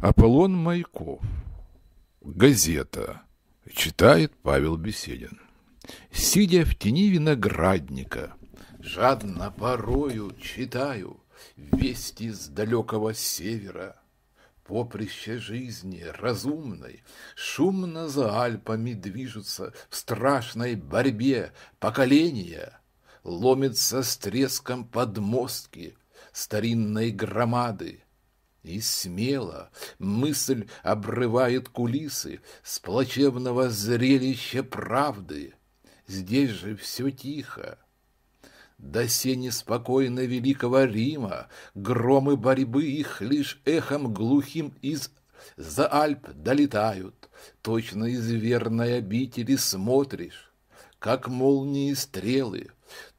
Аполлон Майков. Газета. Читает Павел Беседин. Сидя в тени виноградника, Жадно порою читаю Вести с далекого севера. Поприще жизни разумной Шумно за Альпами движутся В страшной борьбе поколения. Ломятся с треском подмостки Старинной громады, и смело мысль обрывает кулисы с плачевного зрелища правды. Здесь же все тихо. До сени спокойно великого Рима громы борьбы их лишь эхом глухим из за Альп долетают. Точно из верной обители смотришь, как молнии стрелы,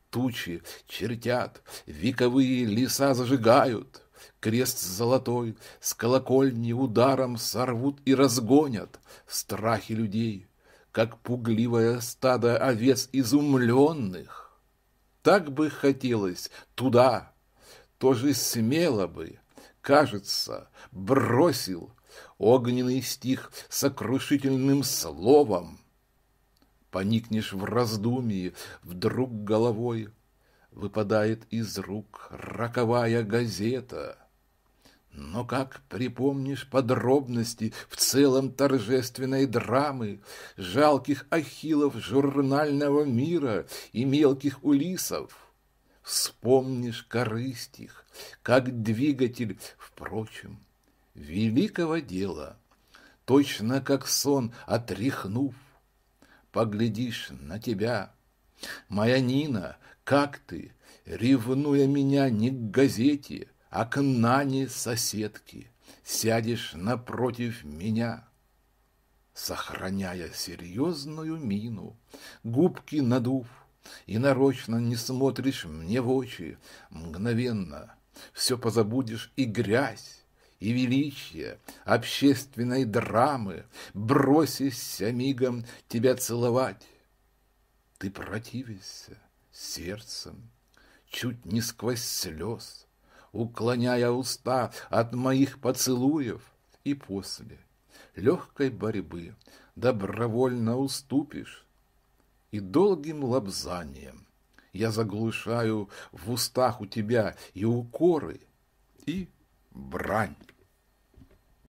тучи чертят, вековые леса зажигают. Крест золотой с колокольни ударом сорвут и разгонят страхи людей, как пугливое стадо овец изумленных. Так бы хотелось туда, тоже смело бы, кажется, бросил огненный стих сокрушительным словом. Поникнешь в раздумии, вдруг головой — выпадает из рук роковая газета. Но как припомнишь подробности в целом торжественной драмы, жалких ахиллов журнального мира и мелких улисов, вспомнишь корыстих, как двигатель, впрочем, великого дела, точно как сон отряхнув, поглядишь на тебя — Моя Нина, как ты, ревнуя меня не к газете, а к Нане соседке, сядешь напротив меня? Сохраняя серьезную мину, губки надув, и нарочно не смотришь мне в очи, мгновенно все позабудешь и грязь, и величие общественной драмы, бросишься мигом тебя целовать, ты противишься сердцем, чуть не сквозь слез, Уклоняя уста от моих поцелуев, И после легкой борьбы Добровольно уступишь, И долгим лобзанием Я заглушаю в устах у тебя И укоры, и брань.